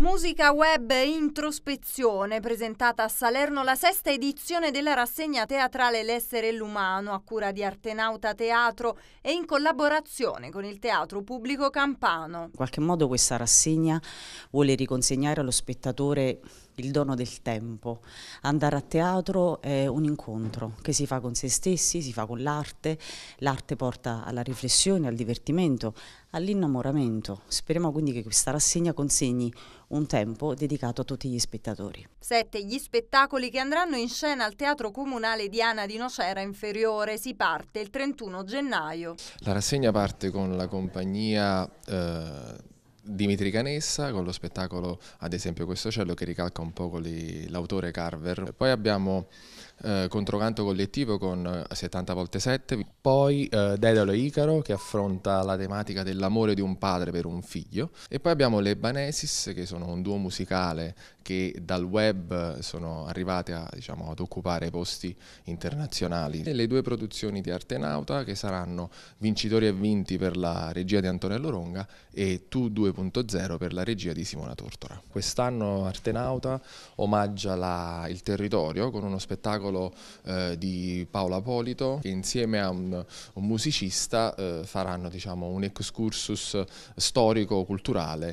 Musica web introspezione presentata a Salerno la sesta edizione della rassegna teatrale L'essere e l'umano a cura di Artenauta Teatro e in collaborazione con il Teatro Pubblico Campano. In qualche modo questa rassegna vuole riconsegnare allo spettatore il dono del tempo. Andare a teatro è un incontro che si fa con se stessi, si fa con l'arte, l'arte porta alla riflessione, al divertimento, all'innamoramento. Speriamo quindi che questa rassegna consegni un tempo dedicato a tutti gli spettatori. Sette gli spettacoli che andranno in scena al Teatro Comunale Diana di Nocera Inferiore. Si parte il 31 gennaio. La rassegna parte con la compagnia... Eh... Dimitri Canessa con lo spettacolo ad esempio Questo cielo che ricalca un po' l'autore Carver. Poi abbiamo eh, controcanto collettivo con 70 eh, volte 7, poi eh, Dedalo e Icaro che affronta la tematica dell'amore di un padre per un figlio e poi abbiamo le Banesis che sono un duo musicale che dal web eh, sono arrivate a, diciamo, ad occupare posti internazionali. E le due produzioni di Arte Nauta che saranno Vincitori e Vinti per la regia di Antonello Ronga e Tu 2.0 per la regia di Simona Tortora. Quest'anno Arte Nauta omaggia la, il territorio con uno spettacolo spettacolo eh, di Paola Apolito che insieme a un, un musicista eh, faranno diciamo, un excursus storico-culturale.